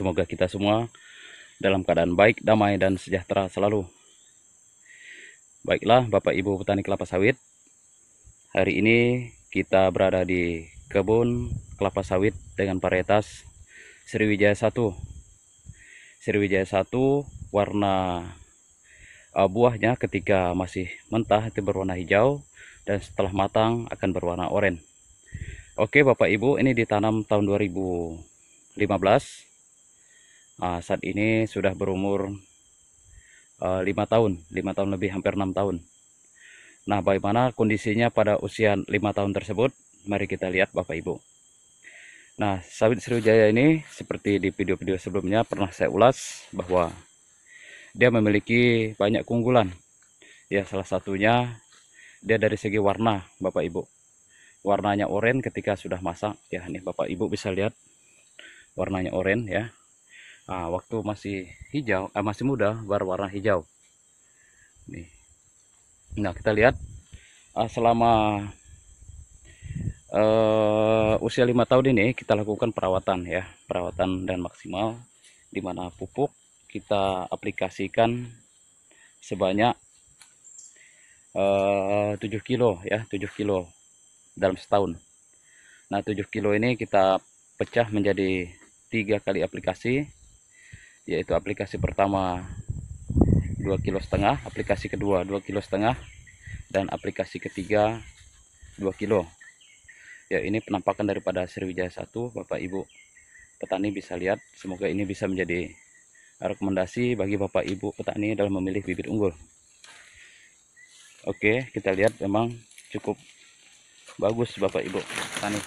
Semoga kita semua dalam keadaan baik, damai, dan sejahtera selalu. Baiklah Bapak Ibu petani kelapa sawit, hari ini kita berada di kebun kelapa sawit dengan varietas Sriwijaya 1. Sriwijaya 1 warna uh, buahnya ketika masih mentah itu berwarna hijau dan setelah matang akan berwarna oranye. Oke Bapak Ibu, ini ditanam tahun 2015 uh, saat ini sudah berumur eh, lima uh, tahun lima tahun lebih hampir enam tahun nah bagaimana kondisinya pada usia lima tahun tersebut mari kita lihat bapak ibu nah sawit sriwijaya ini seperti di video-video sebelumnya pernah saya ulas bahwa dia memiliki banyak keunggulan ya salah satunya dia dari segi warna bapak ibu warnanya oranye ketika sudah masak ya ini bapak ibu bisa lihat warnanya oranye ya nah, waktu masih hijau eh, masih muda baru warna hijau nih nah kita lihat ah, selama uh, usia lima tahun ini kita lakukan perawatan ya perawatan dan maksimal di mana pupuk kita aplikasikan sebanyak eh, uh, 7 kilo ya 7 kilo dalam setahun nah 7 kilo ini kita pecah menjadi tiga kali aplikasi yaitu aplikasi pertama 2 kilo setengah aplikasi kedua 2 kilo setengah dan aplikasi ketiga 2 kilo ya ini penampakan daripada Sriwijaya 1 Bapak Ibu petani bisa lihat semoga ini bisa menjadi rekomendasi bagi Bapak Ibu petani dalam memilih bibit unggul Oke kita lihat memang cukup bagus Bapak Ibu petani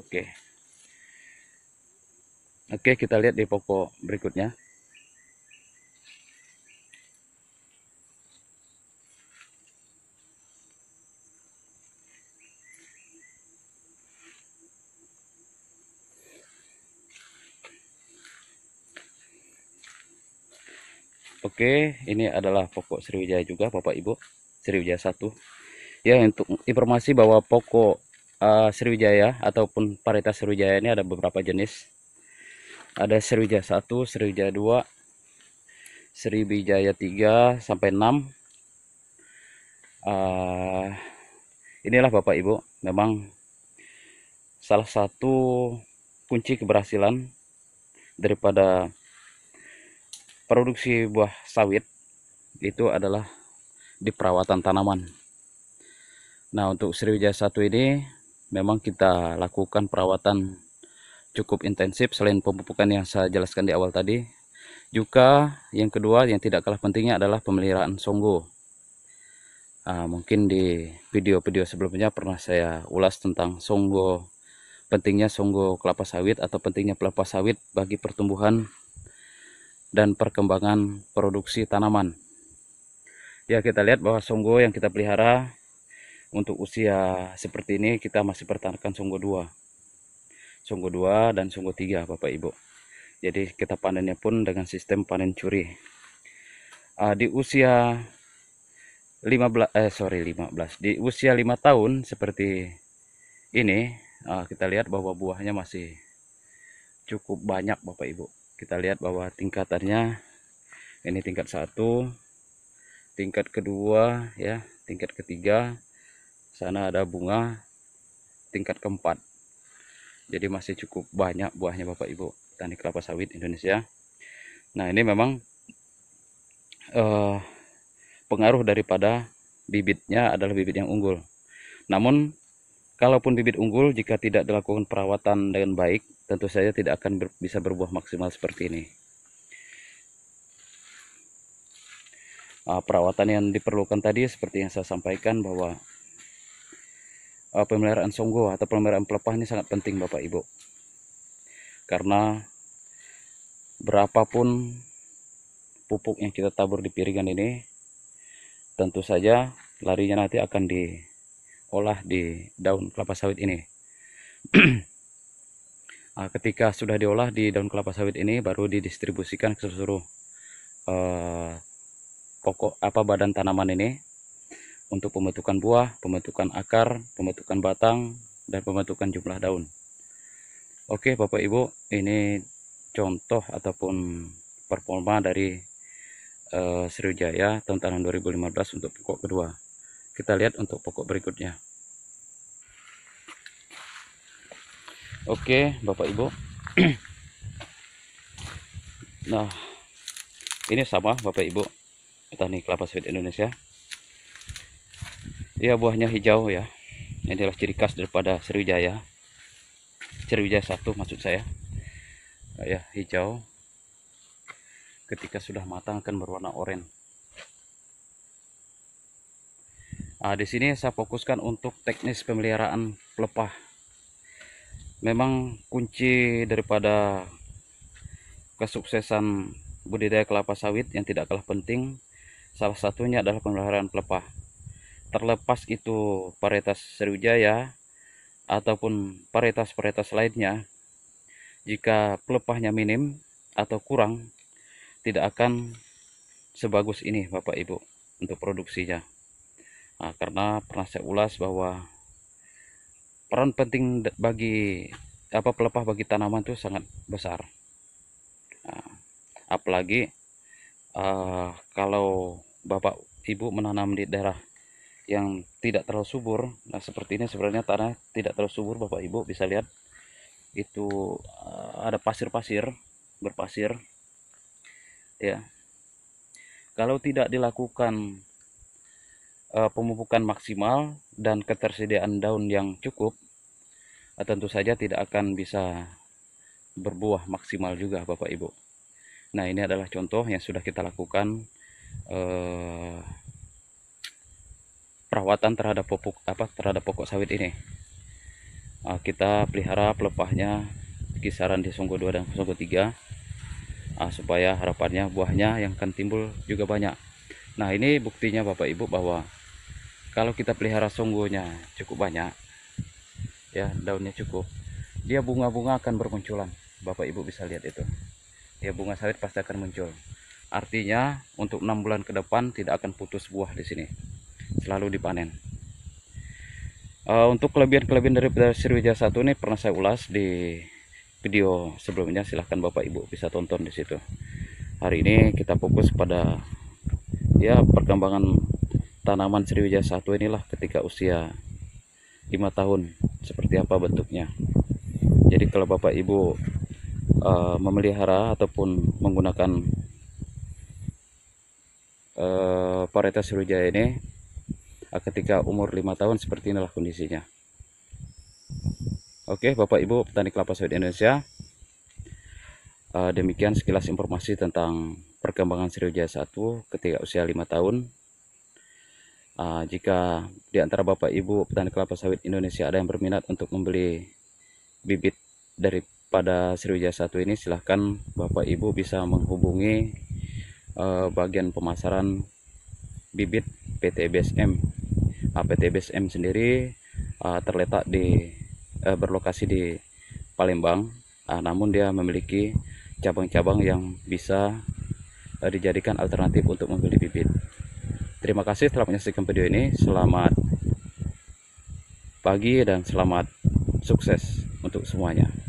Oke Oke, kita lihat di pokok berikutnya. Oke, ini adalah pokok Sriwijaya juga Bapak Ibu, Sriwijaya 1. Ya, untuk informasi bahwa pokok uh, Sriwijaya ataupun varietas Sriwijaya ini ada beberapa jenis ada Sriwijaya 1, Sriwijaya 2, Sriwijaya 3 sampai 6. Uh, ah, inilah Bapak Ibu, memang salah satu kunci keberhasilan daripada produksi buah sawit itu adalah di perawatan tanaman. Nah, untuk Sriwijaya 1 ini memang kita lakukan perawatan cukup intensif selain pemupukan yang saya jelaskan di awal tadi. Juga yang kedua yang tidak kalah pentingnya adalah pemeliharaan songgo. Uh, mungkin di video-video sebelumnya pernah saya ulas tentang songgo, pentingnya songgo kelapa sawit atau pentingnya kelapa sawit bagi pertumbuhan dan perkembangan produksi tanaman. Ya kita lihat bahwa songgo yang kita pelihara untuk usia seperti ini kita masih pertahankan songgo 2 sungguh dua dan sungguh tiga Bapak Ibu jadi kita panennya pun dengan sistem panen curi uh, di usia 15 eh sorry 15 di usia 5 tahun seperti ini uh, kita lihat bahwa buahnya masih cukup banyak Bapak Ibu kita lihat bahwa tingkatannya ini tingkat satu tingkat kedua ya tingkat ketiga sana ada bunga tingkat keempat jadi masih cukup banyak buahnya Bapak Ibu petani kelapa sawit Indonesia nah ini memang eh, pengaruh daripada bibitnya adalah bibit yang unggul namun kalaupun bibit unggul jika tidak dilakukan perawatan dengan baik tentu saja tidak akan ber, bisa berbuah maksimal seperti ini eh, perawatan yang diperlukan tadi seperti yang saya sampaikan bahwa uh, pemeliharaan songgo atau pemeliharaan pelepah ini sangat penting Bapak Ibu karena berapapun pupuk yang kita tabur di piringan ini tentu saja larinya nanti akan diolah di daun kelapa sawit ini nah, ketika sudah diolah di daun kelapa sawit ini baru didistribusikan ke seluruh uh, pokok apa badan tanaman ini untuk pembentukan buah, pembentukan akar, pembentukan batang, dan pembentukan jumlah daun. Oke Bapak Ibu, ini contoh ataupun performa dari uh, Sriwijaya tahun tahun 2015 untuk pokok kedua. Kita lihat untuk pokok berikutnya. Oke Bapak Ibu. nah, ini sama Bapak Ibu petani kelapa sawit Indonesia Iya buahnya hijau ya. Ini adalah ciri khas daripada Sriwijaya. Sriwijaya satu maksud saya. Ya hijau. Ketika sudah matang akan berwarna oranye. Nah, di sini saya fokuskan untuk teknis pemeliharaan pelepah. Memang kunci daripada kesuksesan budidaya kelapa sawit yang tidak kalah penting salah satunya adalah pemeliharaan pelepah terlepas itu varietas Sriwijaya ataupun varietas-varietas lainnya jika pelepahnya minim atau kurang tidak akan sebagus ini Bapak Ibu untuk produksinya nah, karena pernah saya ulas bahwa peran penting bagi apa pelepah bagi tanaman itu sangat besar nah, apalagi uh, kalau Bapak Ibu menanam di daerah yang tidak terlalu subur nah seperti ini sebenarnya tanah tidak terlalu subur bapak ibu bisa lihat itu eh, ada pasir-pasir berpasir ya kalau tidak dilakukan uh, pemupukan maksimal dan ketersediaan daun yang cukup uh, tentu saja tidak akan bisa berbuah maksimal juga Bapak Ibu nah ini adalah contoh yang sudah kita lakukan uh, perawatan terhadap pupuk apa terhadap pokok sawit ini uh, kita pelihara pelepahnya kisaran di sungguh 2 dan sungguh 3 uh, ah, supaya harapannya buahnya yang akan timbul juga banyak nah ini buktinya bapak ibu bahwa kalau kita pelihara sungguhnya cukup banyak ya daunnya cukup dia bunga-bunga akan bermunculan bapak ibu bisa lihat itu ya bunga sawit pasti akan muncul artinya untuk enam bulan ke depan tidak akan putus buah di sini selalu dipanen uh, untuk kelebihan-kelebihan dari Sriwijaya 1 ini pernah saya ulas di video sebelumnya silahkan Bapak Ibu bisa tonton di situ hari ini kita fokus pada ya perkembangan tanaman Sriwijaya 1 inilah ketika usia 5 tahun seperti apa bentuknya jadi kalau Bapak Ibu uh, memelihara ataupun menggunakan uh, varietas Sriwijaya ini Eh, ketika umur 5 tahun seperti inilah kondisinya Oke Bapak Ibu petani kelapa sawit Indonesia eh, demikian sekilas informasi tentang perkembangan Sriwijaya 1 ketika usia 5 tahun eh, jika di antara Bapak Ibu petani kelapa sawit Indonesia ada yang berminat untuk membeli bibit daripada Sriwijaya 1 ini silahkan Bapak Ibu bisa menghubungi bagian pemasaran bibit PT BSM Nah, BSM sendiri uh, terletak di uh, berlokasi di Palembang, uh, namun dia memiliki cabang-cabang yang bisa uh, dijadikan alternatif untuk membeli bibit. Terima kasih telah menyaksikan video ini. Selamat pagi dan selamat sukses untuk semuanya.